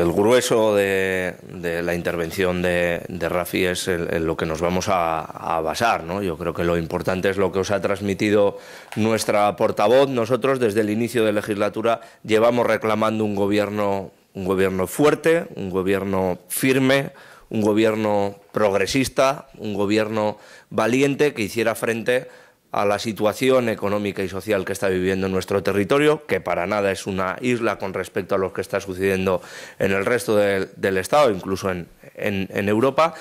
el grueso de, la intervención de, Rafi es en, lo que nos vamos a, basar. Yo creo que lo importante es lo que os ha transmitido nuestra portavoz. Nosotros desde el inicio de legislatura llevamos reclamando un gobierno, un gobierno fuerte, un gobierno firme, un gobierno progresista, un gobierno valiente que hiciera frente a a la situación económica y social que está viviendo nuestro territorio, que para nada es una isla con respecto a lo que está sucediendo en el resto del Estado, incluso en, Europa.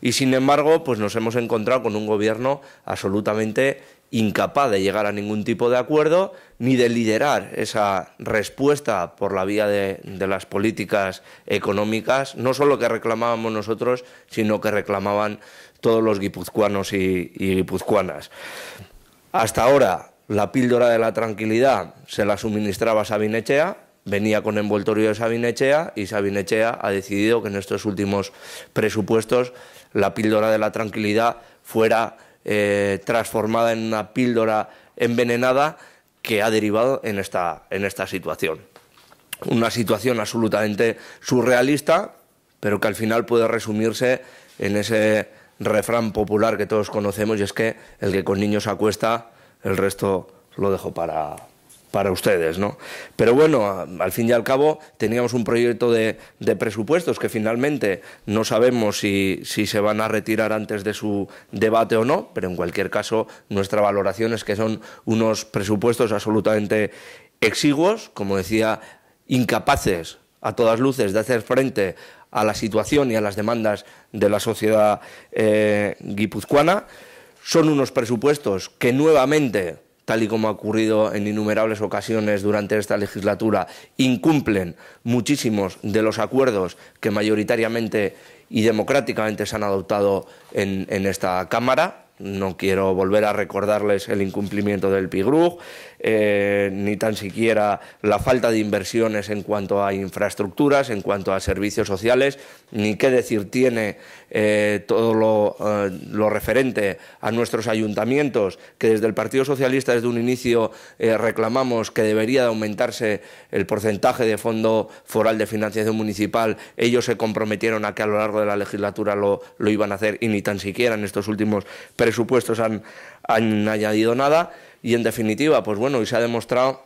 Y sin embargo, pues nos hemos encontrado con un gobierno absolutamente incapaz de llegar a ningún tipo de acuerdo ni de liderar esa respuesta por la vía de, las políticas económicas, no solo que reclamábamos nosotros, sino que reclamaban todos los guipuzcoanos y, y guipuzcoanas. Hasta ahora la píldora de la tranquilidad se la suministraba Sabinechea, venía con envoltorio de Sabinechea y Sabinechea ha decidido que en estos últimos presupuestos la píldora de la tranquilidad fuera eh, transformada en una píldora envenenada que ha derivado en esta, en esta situación. Una situación absolutamente surrealista, pero que al final puede resumirse en ese refrán popular que todos conocemos y es que el que con niños acuesta, el resto lo dejo para, ustedes, ¿no? Pero bueno, al fin y al cabo teníamos un proyecto de, presupuestos que finalmente no sabemos si, si, se van a retirar antes de su debate o no, pero en cualquier caso nuestra valoración es que son unos presupuestos absolutamente exiguos, como decía, incapaces a todas luces de hacer frente a la situación y a las demandas de la sociedad eh, guipuzcoana. Son unos presupuestos que nuevamente, tal y como ha ocurrido en innumerables ocasiones durante esta legislatura, incumplen muchísimos de los acuerdos que mayoritariamente y democráticamente se han adoptado en esta Cámara. No quiero volver a recordarles el incumplimiento del PIGRUG, eh, ni tan siquiera la falta de inversiones en cuanto a infraestructuras, en cuanto a servicios sociales, ni qué decir tiene eh, todo eh, lo, referente a nuestros ayuntamientos, que desde el Partido Socialista desde un inicio reclamamos que debería de aumentarse el porcentaje de fondo foral de financiación municipal. Ellos se comprometieron a que a lo largo de la legislatura lo, lo iban a hacer y ni tan siquiera en estos últimos presupuestos han, añadido nada y en definitiva, pues bueno, y se ha demostrado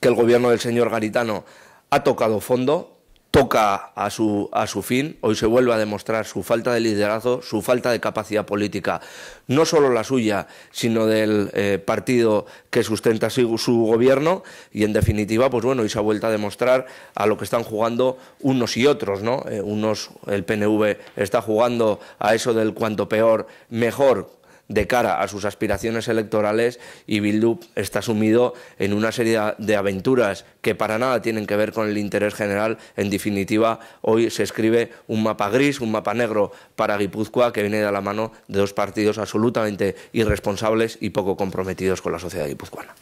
que el gobierno del señor Garitano ha tocado fondo, toca a su, a su fin, hoy se vuelve a demostrar su falta de liderazgo, su falta de capacidad política, no solo la suya, sino del eh, partido que sustenta su, su, gobierno, y en definitiva, pues bueno, y se ha vuelto a demostrar a lo que están jugando unos y otros, ¿no? Eh, unos, el PNV está jugando a eso del cuanto peor, mejor, de cara a sus aspiraciones electorales y Bildu está sumido en una serie de aventuras que para nada tienen que ver con el interés general. En definitiva, hoy se escribe un mapa gris, un mapa negro para Guipúzcoa que viene de la mano de dos partidos absolutamente irresponsables y poco comprometidos con la sociedad guipuzcoana.